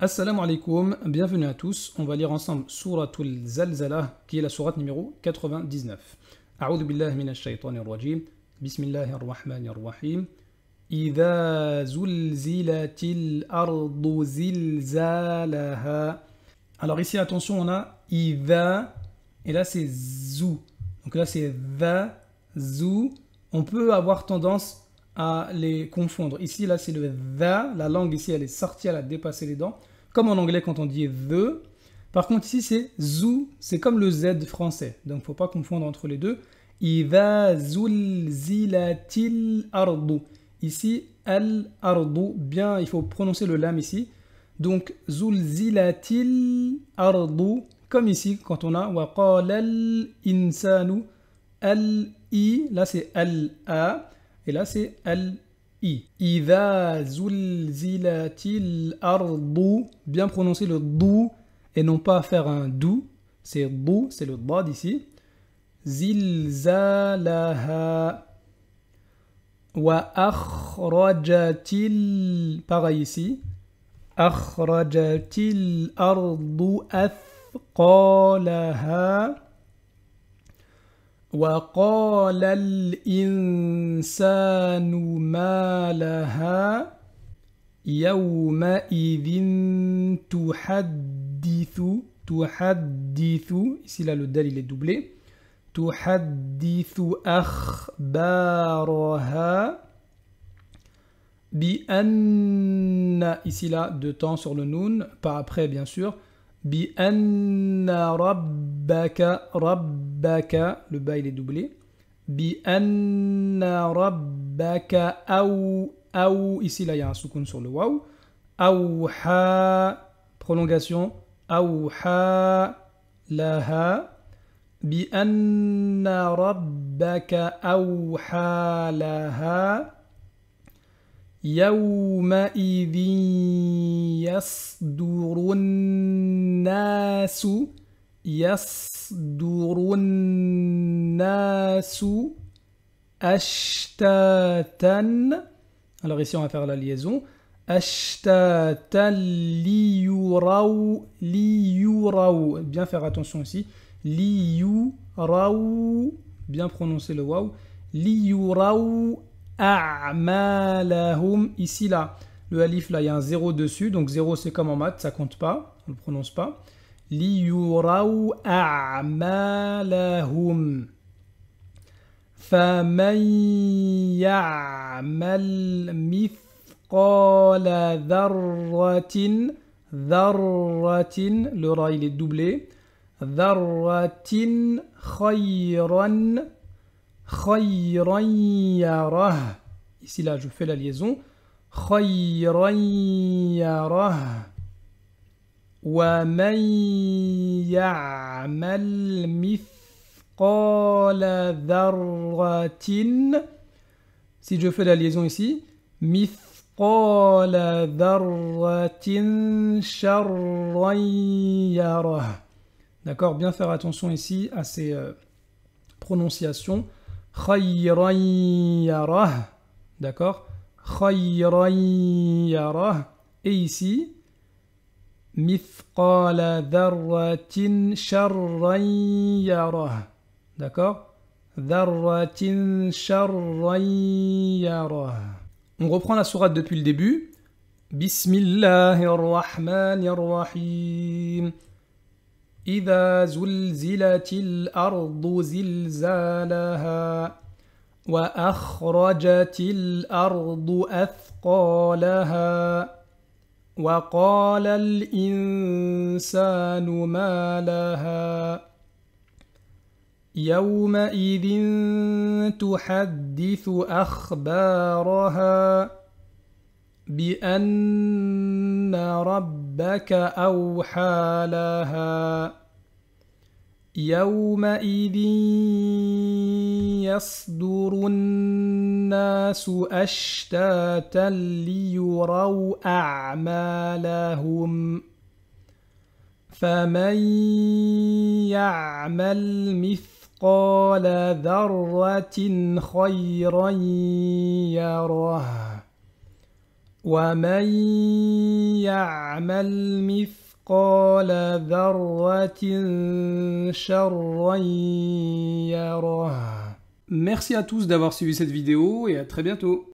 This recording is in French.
Assalamu alaikum, bienvenue à tous. On va lire ensemble Suratul Zalzala, qui est la sourate numéro 99. A'udhu billahi minash shaitanir rajim. Bismillahir rahmanir rahim. zilatil زلزلت zilzala ha. Alors ici, attention, on a Ida, et là c'est Zu, Donc là c'est Va, Zou. On peut avoir tendance à les confondre. Ici, là, c'est le the. La langue ici, elle est sortie, elle a dépassé les dents. Comme en anglais quand on dit the. Par contre, ici, c'est zou. C'est comme le z français. Donc, faut pas confondre entre les deux. va Iva zulzilatil ardu. Ici, al ardu. Bien, il faut prononcer le lam ici. Donc, zulzilatil ardu. Comme ici, quand on a waqala al insanu al i. Là, c'est al a. Et là, c'est al-i. Ida zulzilatil ardu. Bien prononcer le dou et non pas faire un dou. C'est dou, c'est le bas d'ici. Zilzalaha. Wa akhrajatil. Pareil ici. Akhrajatil ardu athqalaha. Wako lal in Sanumaha ma ivin Tu had Dithu to Had Ici là le Dell il est doublé. Tu had Dithu achbaroha bien ici là de temps sur le noon, pas après bien sûr. بأن ربك ربك لو با إلي دوبلي بأن ربك أو أو إيسي لا يعني سكون سور لو واو أو حا برولونغاسيون أو حا لها بأن ربك أو لها يومئذ يصدرون الناس يصدر الناس Alors ici on va faire la liaison. Ashtatan liyuraw Bien faire attention ici. Liyuraw. Bien prononcer le waw. Liyuraw a'malahum. Ici là, le alif là, il y a un 0 dessus. Donc 0 c'est comme en maths, ça compte pas. On ne le prononce pas. ليروا أعمالهم فمن يعمل مثقال ذرة ذرة لراي il ذرة خيرا خيرا يره ici là je fais la liaison خيرا يره ومن يعمل مثقال ذرة si je fais la liaison ici مثقال ذرة شرا يره d'accord bien faire attention ici à ces euh, prononciations خيرا d'accord خيرا et ici مثقال ذرة شرا يره d'accord ذرة شرا يره on reprend la sourate depuis le début بسم الله الرحمن الرحيم إذا زلزلت الأرض زلزالها وأخرجت الأرض أثقالها وقال الإنسان ما لها يومئذ تحدث أخبارها بأن ربك أوحى لها يومئذ يصدر الناس أشتاتا ليروا أعمالهم فمن يعمل مثقال ذرة خيرا يره ومن يعمل مثقال Merci à tous d'avoir suivi cette vidéo et à très bientôt